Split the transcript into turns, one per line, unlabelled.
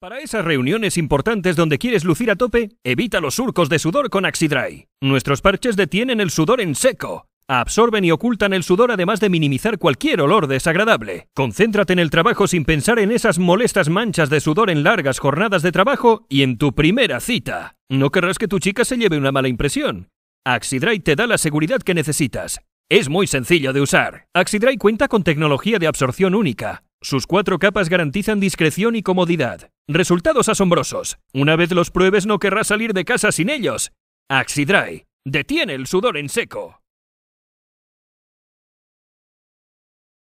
Para esas reuniones importantes donde quieres lucir a tope, evita los surcos de sudor con Axidry. Nuestros parches detienen el sudor en seco. Absorben y ocultan el sudor además de minimizar cualquier olor desagradable. Concéntrate en el trabajo sin pensar en esas molestas manchas de sudor en largas jornadas de trabajo y en tu primera cita. No querrás que tu chica se lleve una mala impresión. Axidry te da la seguridad que necesitas. Es muy sencillo de usar. Axidry cuenta con tecnología de absorción única, sus cuatro capas garantizan discreción y comodidad. Resultados asombrosos. Una vez los pruebes no querrás salir de casa sin ellos. Axidry. Detiene el sudor en seco.